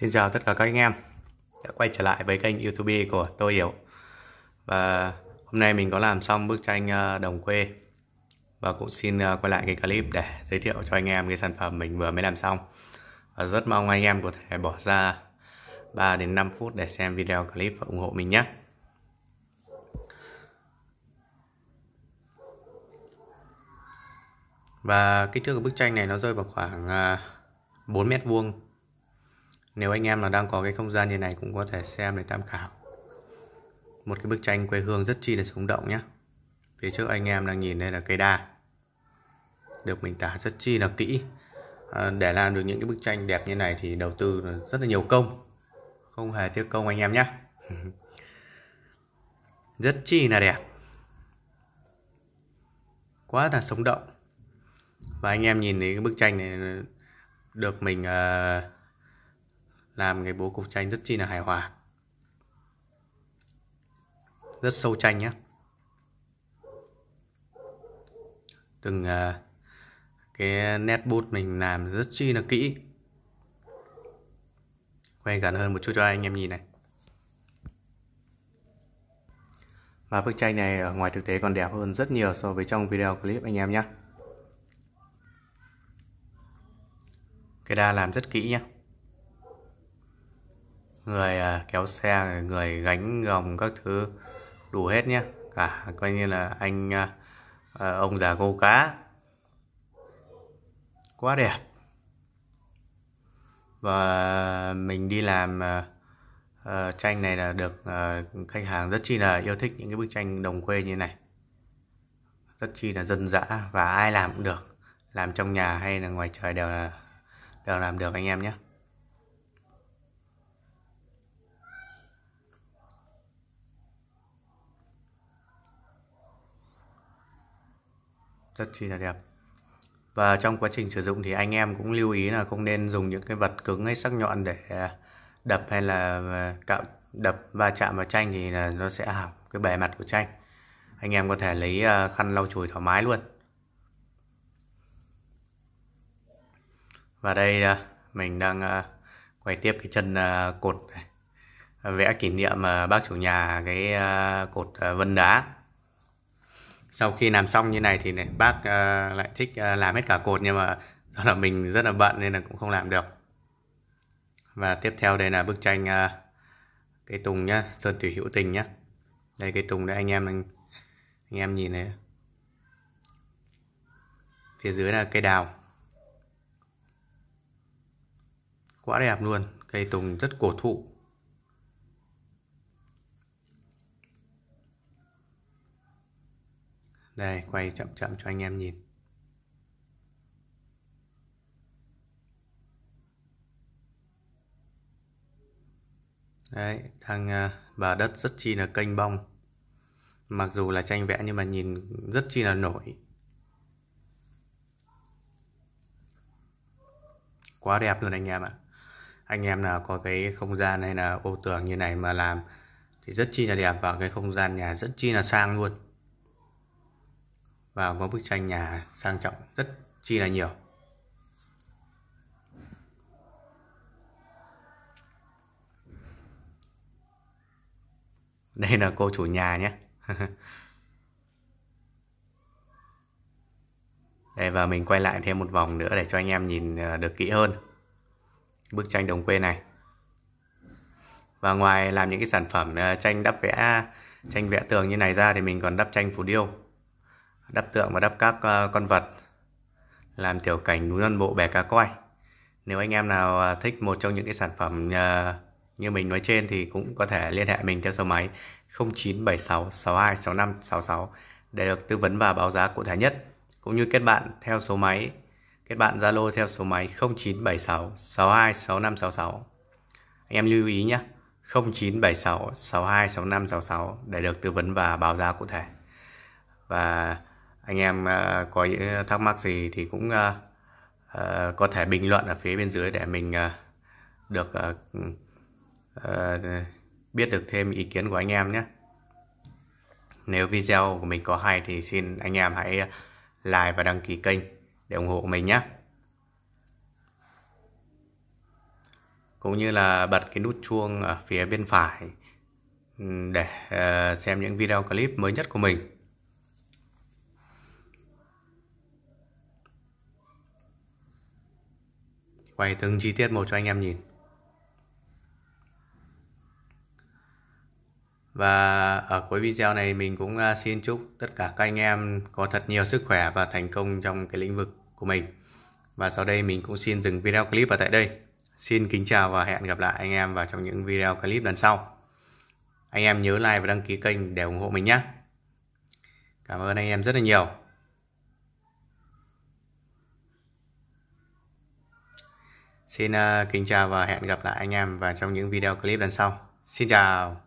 Xin chào tất cả các anh em đã quay trở lại với kênh YouTube của tôi hiểu và hôm nay mình có làm xong bức tranh ờ, đồng quê và cũng xin ờ, quay lại cái clip để giới thiệu cho anh em cái sản phẩm mình vừa mới làm xong và rất mong anh em có thể bỏ ra 3 đến 5 phút để xem video clip và ủng hộ mình nhé và kích thước của bức tranh này nó rơi vào khoảng 4 ờ, mét vuông nếu anh em là đang có cái không gian như này cũng có thể xem để tham khảo một cái bức tranh quê hương rất chi là sống động nhé phía trước anh em đang nhìn đây là cây đa được mình tả rất chi là kỹ à, để làm được những cái bức tranh đẹp như này thì đầu tư rất là nhiều công không hề tiếc công anh em nhé rất chi là đẹp quá là sống động và anh em nhìn thấy cái bức tranh này được mình uh, làm cái bố cục tranh rất chi là hài hòa rất sâu tranh nhé từng à, cái nét bút mình làm rất chi là kỹ quay gần hơn một chút cho anh em nhìn này và bức tranh này ở ngoài thực tế còn đẹp hơn rất nhiều so với trong video clip anh em nhé cái đa làm rất kỹ nhé người à, kéo xe người gánh gồng các thứ đủ hết nhé cả coi như là anh à, à, ông già câu cá quá đẹp và mình đi làm tranh này là được khách hàng rất chi là yêu thích những cái bức tranh đồng quê như này rất chi là dân dã và ai làm cũng được làm trong nhà hay là ngoài trời đều là đều làm được anh em nhé rất chi là đẹp và trong quá trình sử dụng thì anh em cũng lưu ý là không nên dùng những cái vật cứng hay sắc nhọn để à, đập hay là à, cạo đập va chạm vào tranh thì là nó sẽ hỏng cái bề mặt của tranh anh em có thể lấy à, khăn lau chùi thoải mái luôn và đây mình đang quay tiếp cái chân cột vẽ kỷ niệm bác chủ nhà cái cột vân đá sau khi làm xong như này thì này, bác uh, lại thích uh, làm hết cả cột nhưng mà do là mình rất là bận nên là cũng không làm được và tiếp theo đây là bức tranh uh, ờ, cây tùng nhá sơn thủy hữu tình nhá đây cây tùng đấy anh em anh, anh em nhìn này phía dưới là cây đào quá đẹp luôn cây tùng rất cổ thụ Đây, quay chậm chậm cho anh em nhìn. Đấy, đang bà đất rất chi là kênh bong. Mặc dù là tranh vẽ nhưng mà nhìn rất chi là nổi. Quá đẹp luôn anh em ạ. À. Anh em nào có cái không gian hay là ô tường như này mà làm thì rất chi là đẹp và cái không gian nhà rất chi là sang luôn và có bức tranh nhà sang trọng rất chi là nhiều đây là cô chủ nhà nhé đây và mình quay lại thêm một vòng nữa để cho anh em nhìn ờ, được kỹ hơn bức tranh đồng quê này và ngoài làm những cái sản phẩm ờ, tranh đắp vẽ tranh vẽ tường như này ra thì mình còn đắp tranh phù điêu đắp tượng và đắp các ờ, con vật làm tiểu cảnh núi non bộ bè cá coi nếu anh em nào ờ, thích một trong những cái sản phẩm ờ, như mình nói trên thì cũng có thể liên hệ mình theo số máy 0976 62 để được tư vấn và báo giá cụ thể nhất cũng như kết bạn theo số máy kết bạn Zalo theo số máy 0976 62 anh em lưu ý nhé 0976 62 để được tư vấn và báo giá cụ thể và anh em à, có những thắc mắc gì thì cũng à, à, có thể bình luận ở phía bên dưới để mình được biết được thêm ý kiến của anh em nhé nếu video của mình có hay thì xin anh em hãy like và đăng ký kênh để ủng hộ mình nhé cũng như là bật cái nút chuông ở phía bên phải để xem những video clip mới nhất của mình quay từng chi tiết một cho anh em nhìn Và ở cuối video này mình cũng à, xin chúc tất cả các anh em có thật nhiều sức khỏe và thành công trong cái lĩnh vực của mình. Và sau đây mình cũng xin dừng video clip ở tại đây. Xin kính chào và hẹn gặp lại anh em vào trong những video clip lần sau. Anh em nhớ like và đăng ký kênh để ủng hộ mình nhé. Cảm ơn anh em rất là nhiều. Xin ờ, kính chào và hẹn gặp lại anh em vào trong những video clip lần sau. Xin chào!